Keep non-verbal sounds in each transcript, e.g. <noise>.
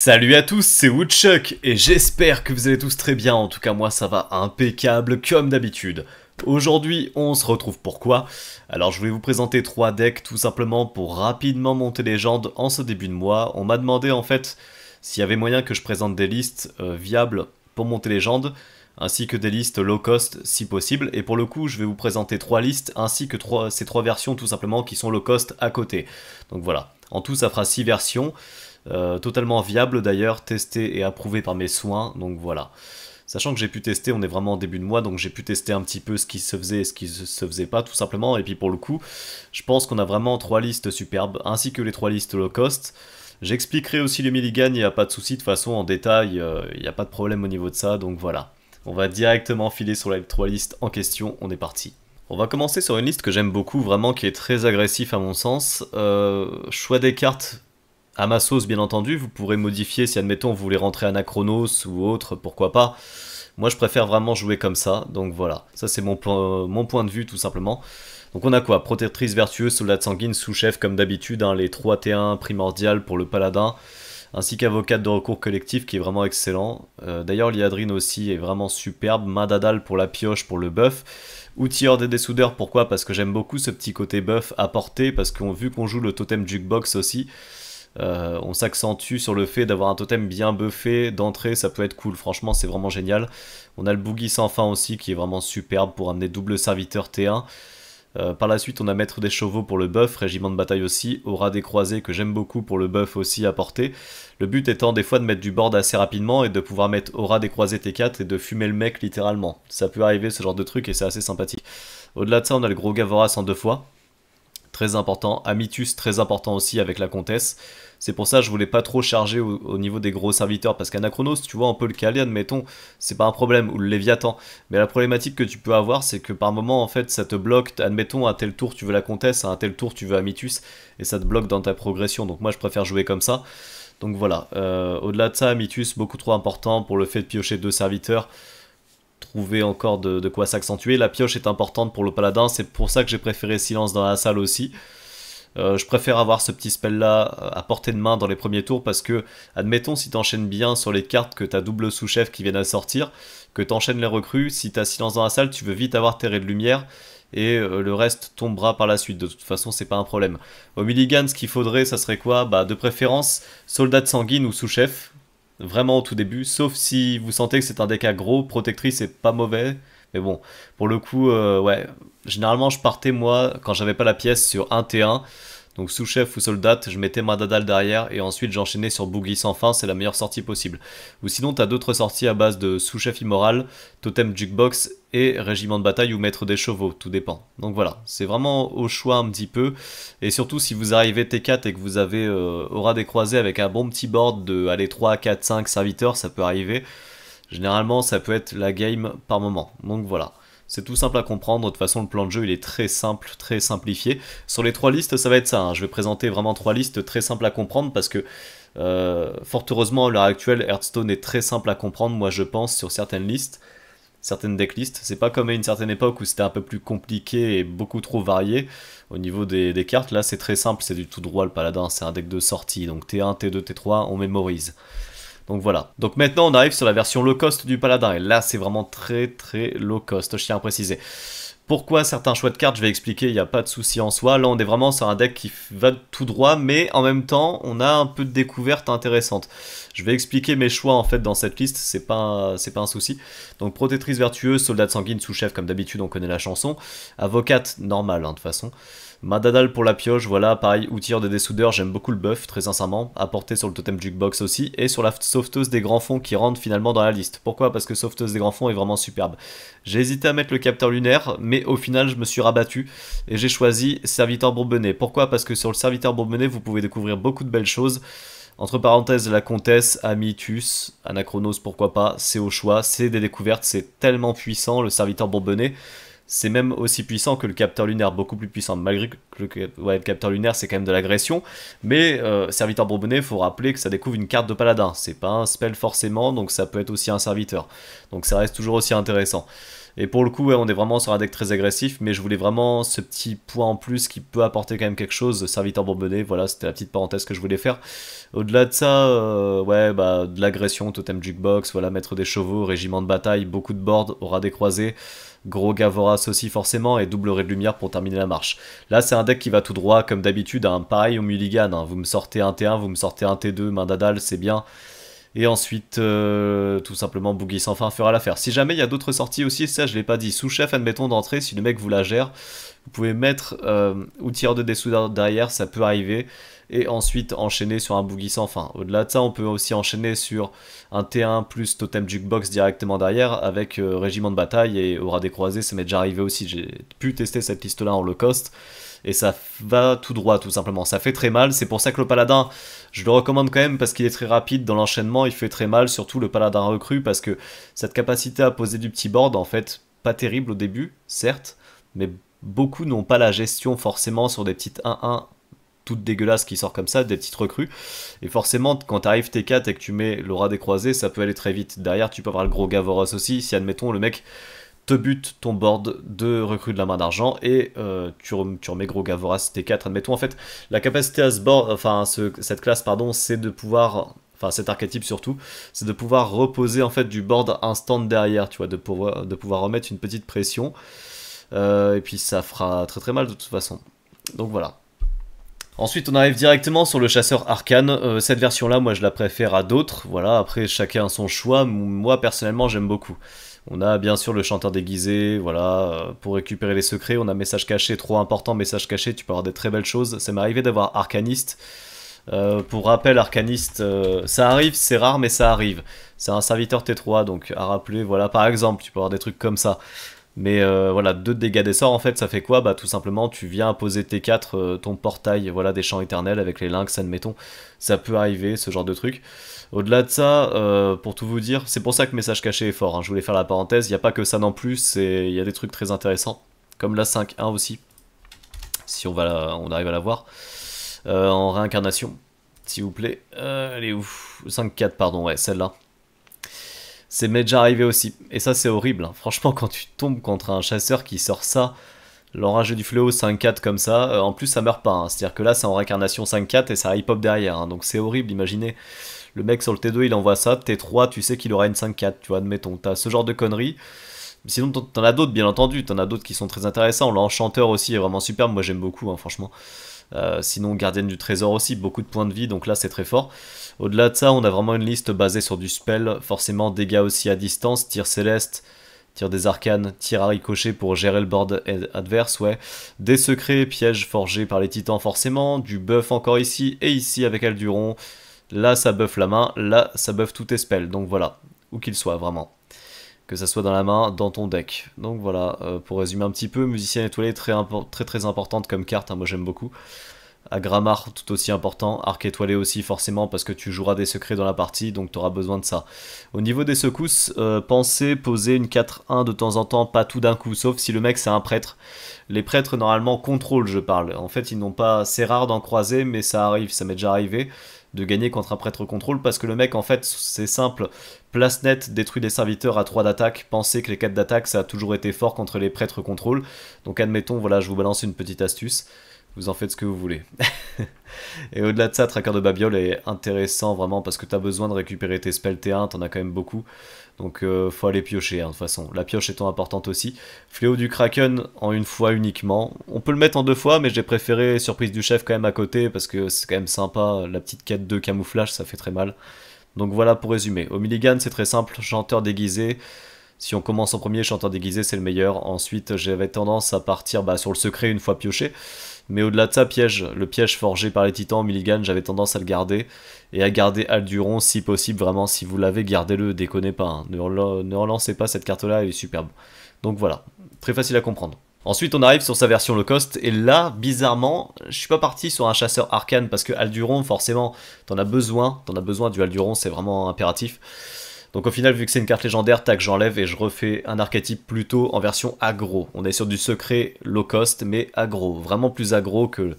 Salut à tous, c'est Woodchuck et j'espère que vous allez tous très bien, en tout cas moi ça va impeccable comme d'habitude. Aujourd'hui on se retrouve pourquoi Alors je vais vous présenter trois decks tout simplement pour rapidement monter légende en ce début de mois. On m'a demandé en fait s'il y avait moyen que je présente des listes euh, viables pour monter légende ainsi que des listes low cost si possible. Et pour le coup, je vais vous présenter trois listes ainsi que trois, ces trois versions tout simplement qui sont low cost à côté. Donc voilà. En tout, ça fera six versions. Euh, totalement viable d'ailleurs, testé et approuvé par mes soins, donc voilà. Sachant que j'ai pu tester, on est vraiment en début de mois, donc j'ai pu tester un petit peu ce qui se faisait et ce qui se faisait pas, tout simplement. Et puis pour le coup, je pense qu'on a vraiment trois listes superbes, ainsi que les trois listes low cost. J'expliquerai aussi les milligans, il n'y a pas de souci, de façon en détail, euh, il n'y a pas de problème au niveau de ça, donc voilà. On va directement filer sur les trois listes en question, on est parti. On va commencer sur une liste que j'aime beaucoup, vraiment qui est très agressif à mon sens. Euh, choix des cartes à ma sauce, bien entendu, vous pourrez modifier si, admettons, vous voulez rentrer Anachronos ou autre, pourquoi pas. Moi, je préfère vraiment jouer comme ça, donc voilà. Ça, c'est mon, euh, mon point de vue, tout simplement. Donc on a quoi Protectrice vertueuse, soldat sanguine, sous-chef, comme d'habitude, hein, les 3 T1 primordiales pour le paladin, ainsi qu'avocate de recours collectif, qui est vraiment excellent. Euh, d'ailleurs, l'Iadrine aussi est vraiment superbe. Madadal pour la pioche, pour le buff. Outilleur des dessoudeurs, pourquoi Parce que j'aime beaucoup ce petit côté buff apporté, parce qu'on vu qu'on joue le totem jukebox aussi, euh, on s'accentue sur le fait d'avoir un totem bien buffé d'entrée, ça peut être cool, franchement c'est vraiment génial. On a le boogie sans fin aussi qui est vraiment superbe pour amener double serviteur T1. Euh, par la suite, on a mettre des Chevaux pour le buff, Régiment de Bataille aussi, Aura des Croisés que j'aime beaucoup pour le buff aussi porter. Le but étant des fois de mettre du board assez rapidement et de pouvoir mettre Aura des Croisés T4 et de fumer le mec littéralement. Ça peut arriver ce genre de truc et c'est assez sympathique. Au-delà de ça, on a le gros Gavoras en deux fois, très important. Amitus, très important aussi avec la comtesse. C'est pour ça que je voulais pas trop charger au, niveau des gros serviteurs, parce qu'Anachronos, tu vois, un peu le caler, admettons, c'est pas un problème, ou le Léviathan. Mais la problématique que tu peux avoir, c'est que par moment, en fait, ça te bloque, admettons, à tel tour tu veux la comtesse, à un tel tour tu veux Amitus, et ça te bloque dans ta progression. Donc moi, je préfère jouer comme ça. Donc voilà, euh, au-delà de ça, Amitus, beaucoup trop important pour le fait de piocher deux serviteurs trouver encore de, quoi s'accentuer. La pioche est importante pour le paladin, c'est pour ça que j'ai préféré Silence dans la salle aussi. Euh, je préfère avoir ce petit spell là euh, à portée de main dans les premiers tours parce que, admettons, si tu enchaînes bien sur les cartes que tu as double sous-chef qui viennent à sortir, que tu enchaînes les recrues, si tu as silence dans la salle, tu veux vite avoir tes de lumière et euh, le reste tombera par la suite. De toute façon, c'est pas un problème. Au Milligan, ce qu'il faudrait, ça serait quoi Bah, de préférence, soldat de sanguine ou sous-chef vraiment au tout début, sauf si vous sentez que c'est un deck gros, protectrice c'est pas mauvais, mais bon, pour le coup, euh, ouais, généralement je partais moi, quand j'avais pas la pièce, sur 1 T1, donc sous-chef ou soldat, je mettais ma derrière et ensuite j'enchaînais sur Boogie sans fin, c'est la meilleure sortie possible. Ou sinon t'as d'autres sorties à base de sous-chef immoral, totem jukebox et régiment de bataille ou maître des chevaux, tout dépend. Donc voilà, c'est vraiment au choix un petit peu. Et surtout si vous arrivez T4 et que vous avez euh, aura des croisés avec un bon petit board de allez 3, 4, 5 serviteurs, ça peut arriver. Généralement ça peut être la game par moment. Donc voilà. C'est tout simple à comprendre, de toute façon le plan de jeu il est très simple, très simplifié. Sur les trois listes ça va être ça, hein. je vais présenter vraiment trois listes très simples à comprendre parce que euh, fort heureusement à l'heure actuelle Hearthstone est très simple à comprendre, moi je pense, sur certaines listes, certaines decklists. C'est pas comme à une certaine époque où c'était un peu plus compliqué et beaucoup trop varié au niveau des, des cartes. Là c'est très simple, c'est du tout droit le paladin, c'est un deck de sortie, donc T1, T2, T3, on mémorise. Donc voilà. Donc maintenant on arrive sur la version low cost du Paladin. Et là c'est vraiment très très low cost, je tiens à préciser. Pourquoi certains choix de cartes, je vais expliquer, il n'y a pas de souci en soi. Là, on est vraiment sur un deck qui va tout droit, mais en même temps, on a un peu de découverte intéressante. Je vais expliquer mes choix en fait dans cette liste, c'est pas, c'est pas un souci. Donc protectrice vertueuse, soldate sanguine, sous-chef comme d'habitude, on connaît la chanson. Avocate, normal hein, de toute façon. Madadal pour la pioche, voilà, pareil, outil de dessoudeur, j'aime beaucoup le buff, très sincèrement, apporté sur le totem jukebox aussi, et sur la sauveteuse des grands fonds qui rentre finalement dans la liste. Pourquoi Parce que sauveteuse des grands fonds est vraiment superbe. J'ai hésité à mettre le capteur lunaire, mais au final je me suis rabattu, et j'ai choisi serviteur bourbonnais. Pourquoi Parce que sur le serviteur bourbonnais, vous pouvez découvrir beaucoup de belles choses, entre parenthèses, la comtesse, Amitus, Anachronos, pourquoi pas, c'est au choix, c'est des découvertes, c'est tellement puissant, le serviteur bourbonnais, c'est même aussi puissant que le capteur lunaire, beaucoup plus puissant, malgré que le, capteur lunaire c'est quand même de l'agression, mais euh, serviteur bourbonnais, faut rappeler que ça découvre une carte de paladin, c'est pas un spell forcément, donc ça peut être aussi un serviteur, donc ça reste toujours aussi intéressant. Et pour le coup, on est vraiment sur un deck très agressif, mais je voulais vraiment ce petit point en plus qui peut apporter quand même quelque chose, serviteur bourbonné, voilà, c'était la petite parenthèse que je voulais faire. Au-delà de ça, euh, ouais, bah, de l'agression, totem jukebox, voilà, maître des chevaux, régiment de bataille, beaucoup de boards, aura des croisés, gros Gavoras aussi forcément, et double ray de lumière pour terminer la marche. Là, c'est un deck qui va tout droit, comme d'habitude, un pareil au Mulligan, hein. vous me sortez un T1, vous me sortez un T2, main d'Adal, c'est bien. Et ensuite, euh, tout simplement, Boogie sans fin fera l'affaire. Si jamais il y a d'autres sorties aussi, ça je l'ai pas dit, sous-chef, admettons, d'entrée, si le mec vous la gère, vous pouvez mettre euh, outil de dessous derrière, ça peut arriver. Et ensuite enchaîner sur un boogie sans fin. Au-delà de ça, on peut aussi enchaîner sur un T1 plus totem jukebox directement derrière avec euh, régiment de bataille et aura des croisés. Ça m'est déjà arrivé aussi. J'ai pu tester cette liste-là en low cost et ça va tout droit tout simplement. Ça fait très mal, c'est pour ça que le paladin, je le recommande quand même parce qu'il est très rapide dans l'enchaînement, il fait très mal, surtout le paladin recru parce que cette capacité à poser du petit board en fait, pas terrible au début, certes, mais beaucoup n'ont pas la gestion forcément sur des petites 1-1 toutes dégueulasses qui sortent comme ça, des petites recrues. Et forcément, quand t'arrives T4 et que tu mets l'aura des croisés, ça peut aller très vite. Derrière, tu peux avoir le gros Gavoros aussi, si admettons le mec te bute ton board de recrue de la main d'argent et euh, tu, remets gros Gavoras T4. Admettons, en fait, la capacité à ce board, enfin, ce, cette classe, pardon, c'est de pouvoir enfin cet archétype surtout, c'est de pouvoir reposer en fait du board instant derrière, tu vois, de pouvoir, de pouvoir remettre une petite pression. Euh, et puis ça fera très très mal de toute façon. Donc voilà. Ensuite, on arrive directement sur le chasseur arcane. Euh, cette version-là, moi, je la préfère à d'autres. Voilà, après, chacun son choix. Moi, personnellement, j'aime beaucoup. On a bien sûr le chanteur déguisé, voilà, euh, pour récupérer les secrets. On a message caché, trop important, message caché. Tu peux avoir des très belles choses. Ça m'est arrivé d'avoir arcaniste. Euh, pour rappel, arcaniste, ça arrive, c'est rare, mais ça arrive. C'est un serviteur T3, donc à rappeler, voilà, par exemple, tu peux avoir des trucs comme ça. Mais euh, voilà, deux dégâts des en fait, ça fait quoi Bah tout simplement, tu viens poser T4, euh, ton portail voilà, des champs éternels avec les lynx, admettons. Ça peut arriver, ce genre de truc. Au-delà de ça, euh, pour tout vous dire, c'est pour ça que Message Caché est fort. Hein. Je voulais faire la parenthèse, il n'y a pas que ça non plus, il y a des trucs très intéressants. Comme la 5-1 aussi, si on, va on arrive à la voir. en réincarnation, s'il vous plaît. elle est où 5-4, pardon, ouais, celle-là. C'est déjà arrivé aussi. Et ça, c'est horrible. Hein. Franchement, quand tu tombes contre un chasseur qui sort ça, l'orage du fléau 5-4 comme ça, euh, en plus, ça meurt pas. Hein. C'est-à-dire que là, c'est en réincarnation 5-4 et ça hip-hop derrière. Hein. Donc c'est horrible, imaginez. Le mec sur le T2, il envoie ça. T3, tu sais qu'il aura une 5-4, tu vois, admettons. T'as ce genre de conneries. Sinon, t'en as d'autres, bien entendu. T'en as d'autres qui sont très intéressants. L'Enchanteur aussi est vraiment superbe. Moi, j'aime beaucoup, franchement. Euh, sinon, gardienne du trésor aussi, beaucoup de points de vie, donc là c'est très fort. Au-delà de ça, on a vraiment une liste basée sur du spell, forcément dégâts aussi à distance, tir céleste, tir des arcanes, tir à ricochet pour gérer le board adverse, ouais. Des secrets, pièges forgés par les titans forcément, du buff encore ici et ici avec Alduron. Là ça buff la main, là ça buff tout tes spells, donc voilà, où qu'il soit vraiment que ça soit dans la main, dans ton deck. Donc voilà, euh, pour résumer un petit peu, musicien étoilé très très très importante comme carte, hein, moi j'aime beaucoup. Agramar tout aussi important, arc étoilé aussi forcément parce que tu joueras des secrets dans la partie donc tu auras besoin de ça. Au niveau des secousses, euh, pensez poser une 4-1 de temps en temps, pas tout d'un coup, sauf si le mec c'est un prêtre. Les prêtres normalement contrôlent je parle, en fait ils n'ont pas, c'est rare d'en croiser mais ça arrive, ça m'est déjà arrivé de gagner contre un prêtre contrôle parce que le mec en fait c'est simple place net détruit des serviteurs à 3 d'attaque pensez que les 4 d'attaque ça a toujours été fort contre les prêtres contrôle donc admettons voilà je vous balance une petite astuce vous en faites ce que vous voulez. <laughs> et au-delà de ça, Tracker de Babiole est intéressant vraiment parce que tu as besoin de récupérer tes spells T1, t'en as quand même beaucoup. Donc euh, faut aller piocher hein, de toute façon. La pioche étant importante aussi. Fléau du Kraken en une fois uniquement. On peut le mettre en deux fois, mais j'ai préféré Surprise du Chef quand même à côté parce que c'est quand même sympa. La petite quête de camouflage, ça fait très mal. Donc voilà pour résumer. Au c'est très simple. Chanteur déguisé. Si on commence en premier, chanteur déguisé, c'est le meilleur. Ensuite, j'avais tendance à partir bah, sur le secret une fois pioché. Mais au-delà de ça, piège, le piège forgé par les titans, Milligan, j'avais tendance à le garder. Et à garder Alduron si possible, vraiment, si vous l'avez, gardez-le, déconnez pas. Hein. Ne, relancez pas cette carte-là, elle est superbe. Donc voilà, très facile à comprendre. Ensuite, on arrive sur sa version low cost, et là, bizarrement, je suis pas parti sur un chasseur arcane, parce que Alduron, forcément, t'en as besoin, t'en as besoin du Alduron, c'est vraiment impératif. Donc au final, vu que c'est une carte légendaire, tac, j'enlève et je refais un archétype plutôt en version agro. On est sur du secret low cost, mais aggro. Vraiment plus agro que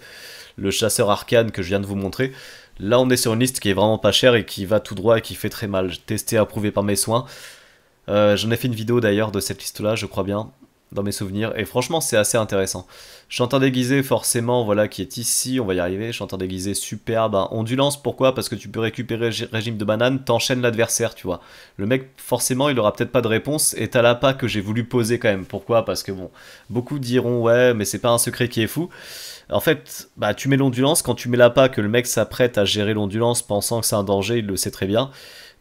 le chasseur arcane que je viens de vous montrer. Là, on est sur une liste qui est vraiment pas chère et qui va tout droit et qui fait très mal. Testé, approuvé par mes soins. Euh, j'en ai fait une vidéo d'ailleurs de cette liste-là, je crois bien dans mes souvenirs. Et franchement, c'est assez intéressant. Chanteur déguisé, forcément, voilà, qui est ici, on va y arriver. Chanteur déguisé, superbe. Hein. Ondulance, pourquoi Parce que tu peux récupérer régime de banane, t'enchaînes l'adversaire, tu vois. Le mec, forcément, il aura peut-être pas de réponse, et t'as l'appât que j'ai voulu poser quand même. Pourquoi Parce que bon, beaucoup diront, ouais, mais c'est pas un secret qui est fou. En fait, bah, tu mets l'ondulance, quand tu mets l'appât, que le mec s'apprête à gérer l'ondulance pensant que c'est un danger, il le sait très bien.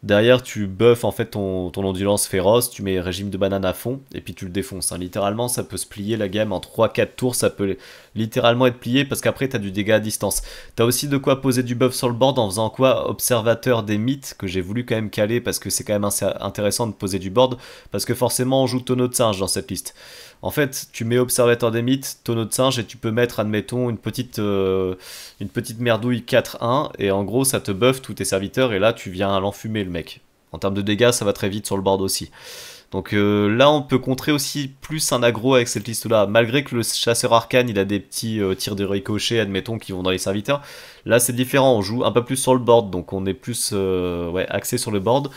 Derrière, tu buffes en fait ton, ton, ondulance féroce, tu mets régime de banane à fond, et puis tu le défonces. Hein. Littéralement, ça peut se plier la game en 3-4 tours, ça peut littéralement être plié parce qu'après t'as du dégât à distance. T'as aussi de quoi poser du buff sur le board en faisant quoi Observateur des mythes que j'ai voulu quand même caler parce que c'est quand même intéressant de poser du board parce que forcément on joue tonneau de singe dans cette liste. En fait, tu mets observateur des mythes, tonneau de singe et tu peux mettre, admettons, une petite, euh, une petite merdouille 4-1 et en gros ça te buff tous tes serviteurs et là tu viens à l'enfumer le mec. En termes de dégâts, ça va très vite sur le board aussi. Donc euh, là, on peut contrer aussi plus un aggro avec cette liste-là. Malgré que le chasseur arcane, il a des petits euh, tirs de ricochet, admettons, qui vont dans les serviteurs. Là, c'est différent. On joue un peu plus sur le board, donc on est plus euh, axé sur le board.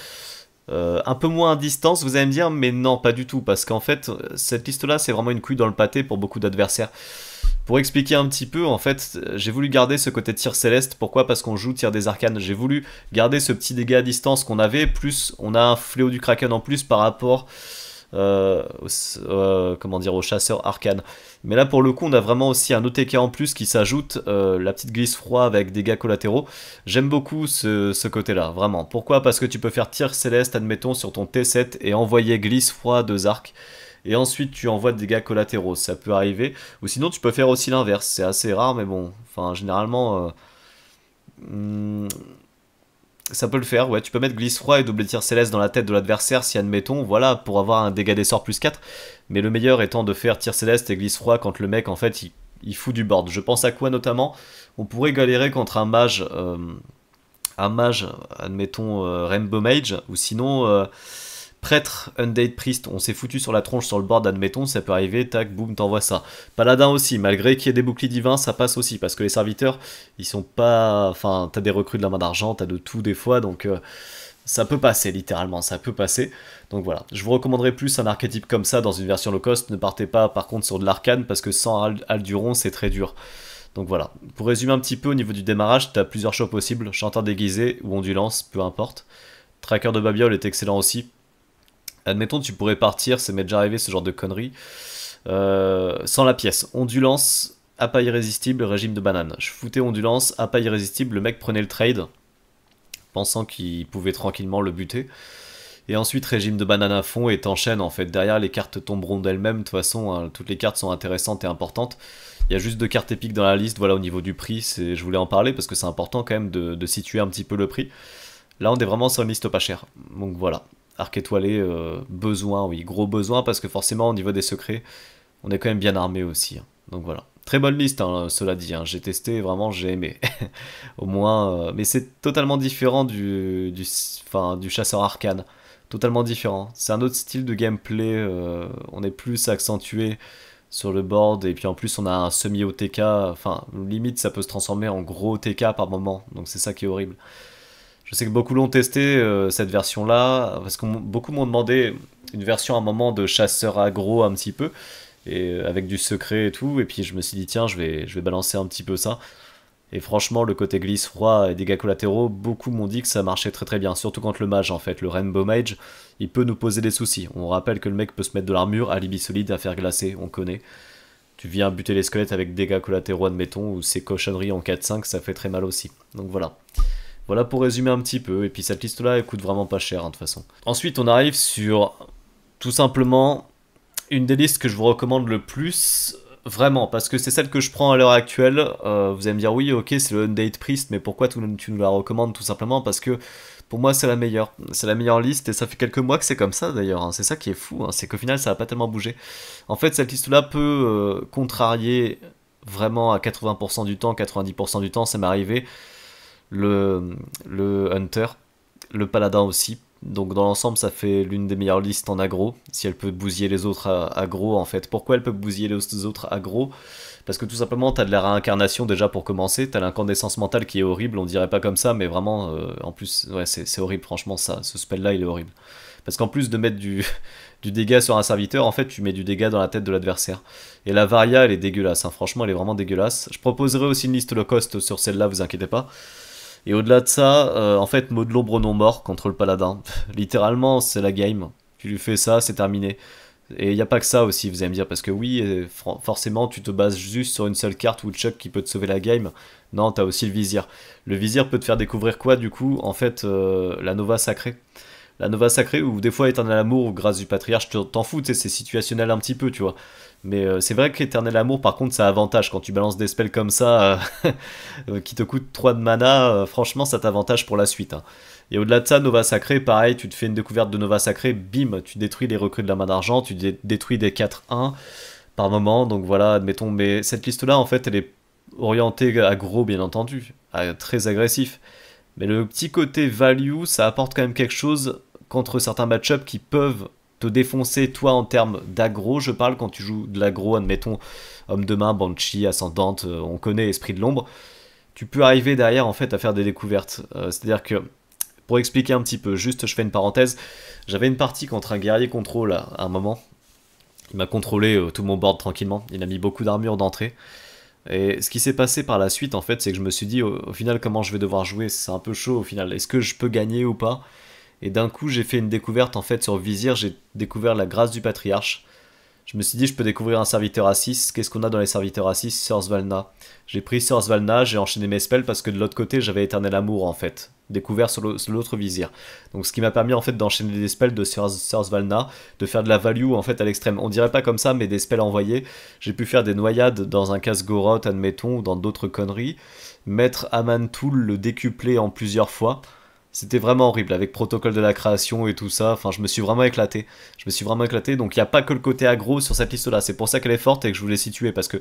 un peu moins à distance, vous allez me dire, mais non, pas du tout, parce qu'en fait, cette liste-là, c'est vraiment une couille dans le pâté pour beaucoup d'adversaires. Pour expliquer un petit peu, en fait, j'ai voulu garder ce côté tir céleste. Pourquoi Parce qu'on joue tir des arcanes. J'ai voulu garder ce petit dégât à distance qu'on avait, plus on a un fléau du kraken en plus par rapport euh, euh, comment dire, au chasseur arcane. Mais là, pour le coup, on a vraiment aussi un OTK en plus qui s'ajoute, euh, la petite glisse froid avec dégâts collatéraux. J'aime beaucoup ce, côté-là, vraiment. Pourquoi Parce que tu peux faire tir céleste, admettons, sur ton T7 et envoyer glisse froid deux arcs et ensuite tu envoies des dégâts collatéraux, ça peut arriver. Ou sinon tu peux faire aussi l'inverse, c'est assez rare, mais bon, enfin généralement... Euh, hmm, ça peut le faire, ouais. Tu peux mettre glisse froid et double tir céleste dans la tête de l'adversaire si admettons, voilà, pour avoir un dégât d'essor plus 4. Mais le meilleur étant de faire tir céleste et glisse froid quand le mec en fait il, fout du board. Je pense à quoi notamment On pourrait galérer contre un mage... Euh, un mage, admettons euh, Rainbow Mage, ou sinon Prêtre, Undead Priest, on s'est foutu sur la tronche sur le board, admettons, ça peut arriver, tac, boum, t'envoies ça. Paladin aussi, malgré qu'il y ait des boucliers divins, ça passe aussi, parce que les serviteurs, ils sont pas... Enfin, t'as des recrues de la main d'argent, t'as de tout des fois, donc... Euh, ça peut passer, littéralement, ça peut passer. Donc voilà, je vous recommanderais plus un archétype comme ça dans une version low cost. Ne partez pas par contre sur de l'arcane, parce que sans Alduron, c'est très dur. Donc voilà, pour résumer un petit peu au niveau du démarrage, t'as plusieurs choix possibles, chanteur déguisé ou ondulance, peu importe. Tracker de Babiole est excellent aussi, Admettons, tu pourrais partir, c'est m'est déjà arrivé ce genre de conneries. Euh, sans la pièce. Ondulance, appât irrésistible, régime de banane. Je foutais ondulance, appât irrésistible, le mec prenait le trade, pensant qu'il pouvait tranquillement le buter. Et ensuite, régime de banane à fond et t'enchaînes en fait. Derrière, les cartes tomberont d'elles-mêmes. De toute façon, hein. toutes les cartes sont intéressantes et importantes. Il y a juste deux cartes épiques dans la liste. Voilà, au niveau du prix, je voulais en parler parce que c'est important quand même de, de situer un petit peu le prix. Là, on est vraiment sur une liste pas chère. Donc voilà arc étoilé, euh, besoin, oui, gros besoin, parce que forcément, au niveau des secrets, on est quand même bien armé aussi. Hein. Donc voilà. Très bonne liste, hein, cela dit. Hein. J'ai testé, vraiment, j'ai aimé. <laughs> au moins, euh, mais c'est totalement différent du, du, du chasseur arcane. Totalement différent. C'est un autre style de gameplay. Euh, on est plus accentué sur le board. Et puis en plus, on a un semi-OTK. Enfin, limite, ça peut se transformer en gros OTK par moment. Donc c'est ça qui est horrible. Je sais que beaucoup l'ont testé, euh, cette version-là, parce que beaucoup m'ont demandé une version à un moment de chasseur agro un petit peu, et euh, avec du secret et tout, et puis je me suis dit, tiens, je vais, je vais balancer un petit peu ça. Et franchement, le côté glisse froid et dégâts collatéraux, beaucoup m'ont dit que ça marchait très très bien, surtout contre le mage en fait, le Rainbow Mage, il peut nous poser des soucis. On rappelle que le mec peut se mettre de l'armure, alibi solide, à faire glacer, on connaît. Tu viens buter les squelettes avec dégâts collatéraux, admettons, ou ses cochonneries en 4-5, ça fait très mal aussi. Donc voilà. Voilà pour résumer un petit peu, et puis cette liste-là, elle coûte vraiment pas cher, hein, de toute façon. Ensuite, on arrive sur, tout simplement, une des listes que je vous recommande le plus, vraiment, parce que c'est celle que je prends à l'heure actuelle. Euh, vous allez me dire, oui, ok, c'est le Undate Priest, mais pourquoi tu nous la recommandes Tout simplement parce que pour moi, c'est la meilleure. C'est la meilleure liste, et ça fait quelques mois que c'est comme ça d'ailleurs. Hein. C'est ça qui est fou, hein. c'est qu'au final, ça n'a pas tellement bougé. En fait, cette liste-là peut euh, contrarier vraiment à 80% du temps, 90% du temps, ça m'est arrivé le, le Hunter, le Paladin aussi. Donc dans l'ensemble, ça fait l'une des meilleures listes en agro Si elle peut bousiller les autres agro en fait. Pourquoi elle peut bousiller les autres agro Parce que tout simplement, t'as de la réincarnation déjà pour commencer. T'as l'incandescence mentale qui est horrible. On dirait pas comme ça, mais vraiment, euh, en plus, ouais, c'est horrible. Franchement, ça, ce spell-là, il est horrible. Parce qu'en plus de mettre du, <laughs> du dégât sur un serviteur, en fait, tu mets du dégât dans la tête de l'adversaire. Et la Varia, elle est dégueulasse. Hein. Franchement, elle est vraiment dégueulasse. Je proposerai aussi une liste low cost sur celle-là, vous inquiétez pas. Et au-delà de ça, euh, en fait, mot de l'ombre non mort contre le paladin. <laughs> Littéralement, c'est la game. Tu lui fais ça, c'est terminé. Et il n'y a pas que ça aussi, vous allez me dire, parce que oui, euh, forcément, tu te bases juste sur une seule carte ou qui peut te sauver la game. Non, t'as aussi le vizir. Le vizir peut te faire découvrir quoi, du coup En fait, euh, la Nova sacrée. La Nova sacrée, ou des fois, éternel amour ou grâce du patriarche, t'en fous, c'est situationnel un petit peu, tu vois. Mais euh, c'est vrai que Amour, par contre, ça avantage. Quand tu balances des spells comme ça, euh, <laughs> euh, qui te coûtent 3 de mana, franchement, ça t'avantage pour la suite. Hein. Et au-delà de ça, Nova Sacré, pareil, tu te fais une découverte de Nova Sacré, bim, tu détruis les recrues de la main d'argent, tu détruis des 4-1 par moment. Donc voilà, admettons, mais cette liste-là, en fait, elle est orientée à gros, bien entendu, très agressif. Mais le petit côté value, ça apporte quand même quelque chose contre certains match-ups qui peuvent te défoncer, toi, en termes d'aggro, je parle, quand tu joues de l'aggro, admettons, homme de main, banshee, ascendante, euh, on connaît esprit de l'ombre, tu peux arriver derrière, en fait, à faire des découvertes. Euh, c'est-à-dire que, pour expliquer un petit peu, juste, je fais une parenthèse, j'avais une partie contre un guerrier contrôle à un moment, il m'a contrôlé euh, tout mon board tranquillement, il a mis beaucoup d'armure d'entrée, et ce qui s'est passé par la suite, en fait, c'est que je me suis dit, au final, comment je vais devoir jouer, c'est un peu chaud, au final, est-ce que je peux gagner ou pas et d'un coup, j'ai fait une découverte en fait sur Vizir, j'ai découvert la grâce du patriarche. Je me suis dit, je peux découvrir un serviteur à Qu'est-ce qu'on a dans les serviteurs à 6 valna J'ai pris Source valna j'ai enchaîné mes spells parce que de l'autre côté, j'avais éternel amour en fait, découvert sur l'autre vizir. Donc ce qui m'a permis en fait d'enchaîner des spells de Source Valna, de faire de la value en fait à l'extrême. On dirait pas comme ça, mais des spells envoyés. J'ai pu faire des noyades dans un casse-goroth, admettons, ou dans d'autres conneries. Mettre Amantoul, le décuplé en plusieurs fois. C'était vraiment horrible avec protocole de la création et tout ça. Enfin, je me suis vraiment éclaté. Je me suis vraiment éclaté. Donc, il n'y a pas que le côté agro sur cette liste-là. C'est pour ça qu'elle est forte et que je voulais situer. Parce que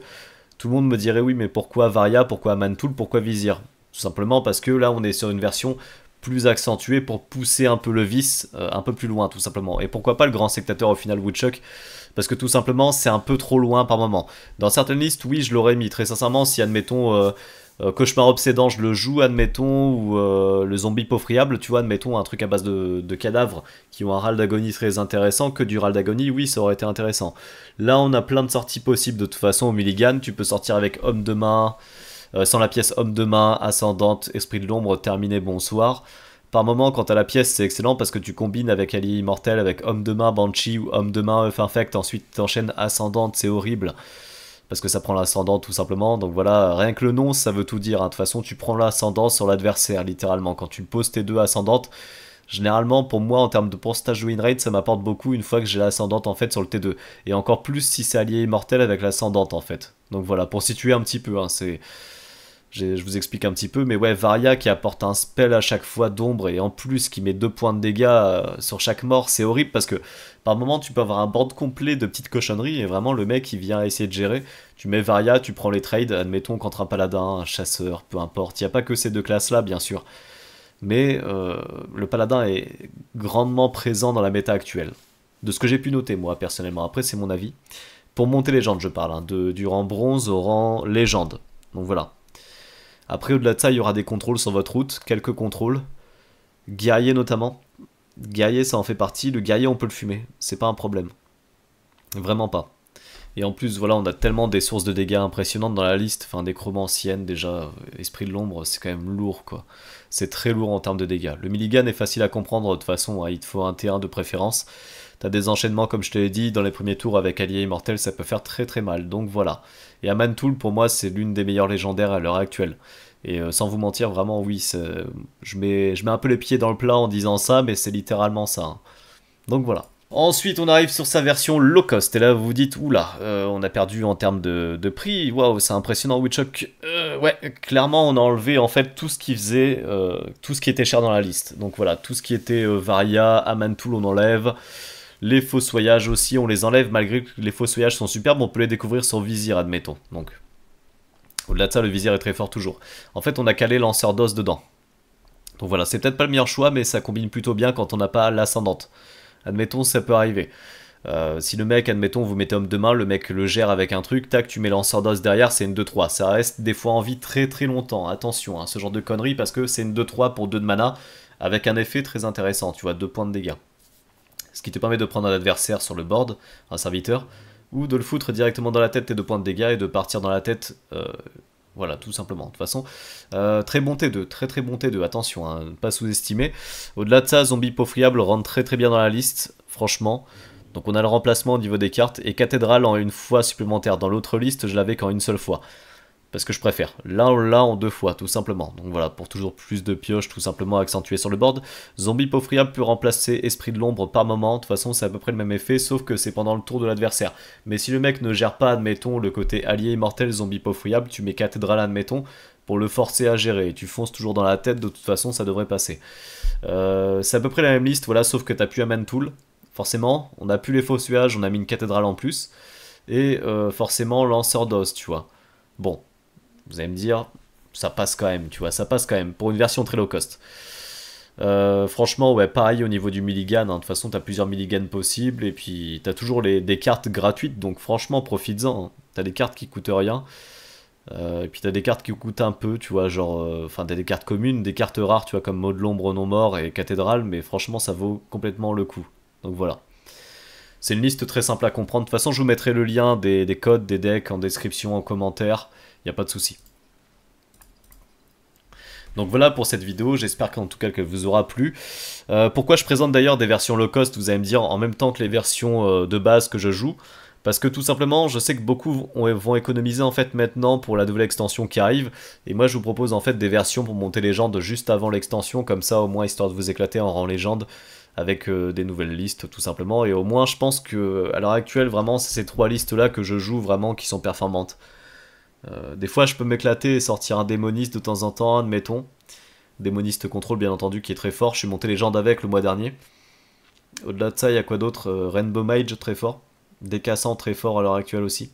tout le monde me dirait oui, mais pourquoi Varia Pourquoi Mantoul Pourquoi Vizir Tout simplement parce que là, on est sur une version plus accentuée pour pousser un peu le vice euh, un peu plus loin, tout simplement. Et pourquoi pas le grand sectateur au final Woodchuck Parce que tout simplement, c'est un peu trop loin par moment. Dans certaines listes, oui, je l'aurais mis. Très sincèrement, si admettons. Euh, euh, cauchemar obsédant, je le joue, admettons, ou euh, le zombie peau tu vois, admettons, un truc à base de, cadavres qui ont un râle d'agonie très intéressant, que du râle d'agonie, oui, ça aurait été intéressant. Là, on a plein de sorties possibles, de toute façon, au Mulligan, tu peux sortir avec Homme de main, euh, sans la pièce Homme de main, Ascendante, Esprit de l'ombre, terminé, bonsoir. Par moment, quand t'as la pièce, c'est excellent parce que tu combines avec Ali Immortel, avec Homme de main, Banshee ou Homme de main, Earth Infect, ensuite t'enchaînes Ascendante, c'est horrible parce que ça prend l'ascendant tout simplement. Donc voilà, rien que le nom, ça veut tout dire. Hein. De toute façon, tu prends l'ascendant sur l'adversaire, littéralement. Quand tu poses tes deux ascendante, généralement, pour moi, en termes de pourcentage de win rate, ça m'apporte beaucoup une fois que j'ai l'ascendante en fait sur le T2. Et encore plus si c'est allié immortel avec l'ascendante en fait. Donc voilà, pour situer un petit peu, hein, c'est je vous explique un petit peu, mais ouais, Varia qui apporte un spell à chaque fois d'ombre et en plus qui met deux points de dégâts euh, sur chaque mort, c'est horrible parce que par moment tu peux avoir un board complet de petites cochonneries et vraiment le mec il vient essayer de gérer. Tu mets Varia, tu prends les trades, admettons contre un paladin, un chasseur, peu importe. Il n'y a pas que ces deux classes là, bien sûr, mais euh, le paladin est grandement présent dans la méta actuelle. De ce que j'ai pu noter moi personnellement, après c'est mon avis. Pour monter légende, je parle, hein, de, du rang bronze au rang légende. Donc voilà, après, au-delà de ça, il y aura des contrôles sur votre route, quelques contrôles. Guerrier notamment. Guerrier, ça en fait partie. Le guerrier, on peut le fumer. C'est pas un problème. Vraiment pas. Et en plus, voilà, on a tellement des sources de dégâts impressionnantes dans la liste. Enfin, des anciennes, déjà, Esprit de l'ombre, c'est quand même lourd, quoi. C'est très lourd en termes de dégâts. Le Milligan est facile à comprendre, de toute façon, hein. il te faut un terrain de préférence. T'as des enchaînements, comme je te l'ai dit, dans les premiers tours avec Allié Immortel, ça peut faire très très mal. Donc voilà. Et Amantoul, pour moi, c'est l'une des meilleures légendaires à l'heure actuelle. Et euh, sans vous mentir, vraiment, oui, je mets, je mets un peu les pieds dans le plat en disant ça, mais c'est littéralement ça. Hein. Donc voilà. Ensuite, on arrive sur sa version low cost. Et là, vous vous dites, oula, euh, on a perdu en termes de, prix. Waouh, c'est impressionnant, Witchock. Euh, ouais, clairement, on a enlevé en fait tout ce qui faisait, tout ce qui était cher dans la liste. Donc voilà, tout ce qui était Varia, Amantoul, on enlève. Les fossoyages aussi, on les enlève malgré que les fossoyages sont superbes, on peut les découvrir sans vizir, admettons. Donc, au-delà de ça, le vizir est très fort toujours. En fait, on a calé lanceur d'os dedans. Donc voilà, c'est peut-être pas le meilleur choix, mais ça combine plutôt bien quand on n'a pas l'ascendante. Admettons, ça peut arriver. Euh, si le mec, admettons, vous mettez homme de main, le mec le gère avec un truc, tac, tu mets lanceur d'os derrière, c'est une 2-3. Ça reste des fois en vie très très longtemps. Attention, à hein, ce genre de conneries, parce que c'est une 2-3 pour 2 de mana, avec un effet très intéressant, tu vois, 2 points de dégâts ce qui te permet de prendre un adversaire sur le board, un serviteur, ou de le foutre directement dans la tête et de points de dégâts et de partir dans la tête. Euh, voilà, tout simplement. De toute façon, euh, très bon T2, très très bon T2, attention, hein, pas sous-estimer. Au-delà de ça, Zombie friable rentre très très bien dans la liste, franchement. Donc on a le remplacement au niveau des cartes, et Cathédrale en une fois supplémentaire. Dans l'autre liste, je l'avais qu'en une seule fois parce que je préfère. Là, là en deux fois, tout simplement. Donc voilà, pour toujours plus de pioches, tout simplement accentuées sur le board. Zombie Pofria peut remplacer Esprit de l'Ombre par moment. De toute façon, c'est à peu près le même effet, sauf que c'est pendant le tour de l'adversaire. Mais si le mec ne gère pas, admettons, le côté allié immortel Zombie Pofriable, tu mets Cathédrale, admettons, pour le forcer à gérer. Tu fonces toujours dans la tête, de toute façon, ça devrait passer. Euh, c'est à peu près la même liste, voilà, sauf que t'as plus Aman Tool, forcément. On a plus les faux suages, on a mis une Cathédrale en plus. Et euh, forcément, lanceur d'os, tu vois. Bon, vous allez me dire, ça passe quand même, tu vois, ça passe quand même pour une version très low cost. Euh, franchement, ouais, pareil au niveau du Milligan, hein. de toute façon, t'as plusieurs milligans possibles et puis t'as toujours des cartes gratuites. Donc, franchement, profites-en. Hein. T'as des cartes qui coûtent rien. Euh, et puis t'as des cartes qui coûtent un peu, tu vois, genre, euh, enfin t'as des cartes communes, des cartes rares, tu vois, comme Mot de l'ombre non mort et cathédrale, mais franchement ça vaut complètement le coup. Donc voilà. C'est une liste très simple à comprendre. De toute façon, je vous mettrai le lien des, codes, des decks en description, en commentaire. Il n'y a pas de souci. Donc voilà pour cette vidéo, j'espère qu'en tout cas qu'elle vous aura plu. Euh, pourquoi je présente d'ailleurs des versions low cost, vous allez me dire, en même temps que les versions euh, de base que je joue parce que tout simplement, je sais que beaucoup vont économiser en fait maintenant pour la nouvelle extension qui arrive, et moi je vous propose en fait des versions pour monter les légende juste avant l'extension, comme ça au moins histoire de vous éclater en rang légende, avec euh, des nouvelles listes tout simplement. Et au moins, je pense que à l'heure actuelle, vraiment, c'est ces trois listes-là que je joue vraiment qui sont performantes. Euh, des fois, je peux m'éclater et sortir un démoniste de temps en temps, admettons. Démoniste contrôle, bien entendu, qui est très fort. Je suis monté légende avec le mois dernier. Au-delà de ça, il y a quoi d'autre euh, Rainbow Mage, très fort. Décassant, très fort à l'heure actuelle aussi.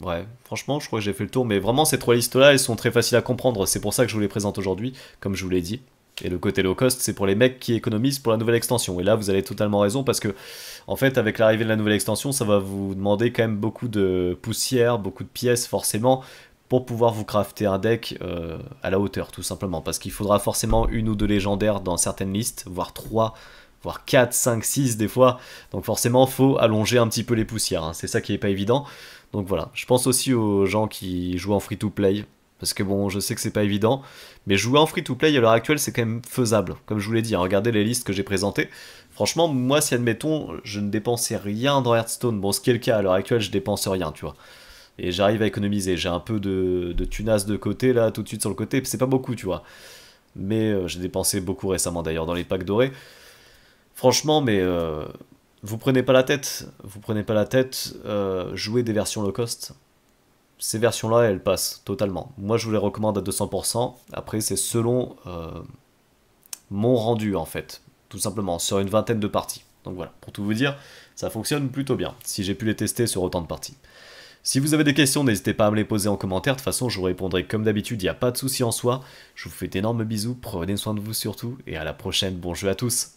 ouais, franchement, je crois que j'ai fait le tour, mais vraiment, ces trois listes-là, elles sont très faciles à comprendre. C'est pour ça que je vous les présente aujourd'hui, comme je vous l'ai dit. Et le côté low cost, c'est pour les mecs qui économisent pour la nouvelle extension. Et là, vous avez totalement raison parce que, en fait, avec l'arrivée de la nouvelle extension, ça va vous demander quand même beaucoup de poussière, beaucoup de pièces, forcément, pour pouvoir vous crafter un deck euh, à la hauteur, tout simplement. Parce qu'il faudra forcément une ou deux légendaires dans certaines listes, voire trois, voire quatre, cinq, six, des fois. Donc forcément, faut allonger un petit peu les poussières. Hein. C'est ça qui n'est pas évident. Donc voilà, je pense aussi aux gens qui jouent en free-to-play. Parce que bon, je sais que c'est pas évident, mais jouer en free-to-play à l'heure actuelle, c'est quand même faisable. Comme je vous l'ai dit, hein. regardez les listes que j'ai présentées. Franchement, moi, si admettons, je ne dépensais rien dans Hearthstone, bon, ce qui est le cas à l'heure actuelle, je dépense rien, tu vois. Et j'arrive à économiser. J'ai un peu de, de tunas de côté, là, tout de suite sur le côté. C'est pas beaucoup, tu vois. Mais euh, j'ai dépensé beaucoup récemment, d'ailleurs, dans les packs dorés. Franchement, mais euh, vous prenez pas la tête. Vous prenez pas la tête. Euh, jouez des versions low cost ces versions-là, elles passent totalement. Moi, je vous les recommande à 200%. Après, c'est selon euh, mon rendu, en fait, tout simplement, sur une vingtaine de parties. Donc voilà, pour tout vous dire, ça fonctionne plutôt bien, si j'ai pu les tester sur autant de parties. Si vous avez des questions, n'hésitez pas à me les poser en commentaire. De toute façon, je vous répondrai comme d'habitude, il n'y a pas de souci en soi. Je vous fais d'énormes bisous, prenez soin de vous surtout, et à la prochaine. Bon jeu à tous.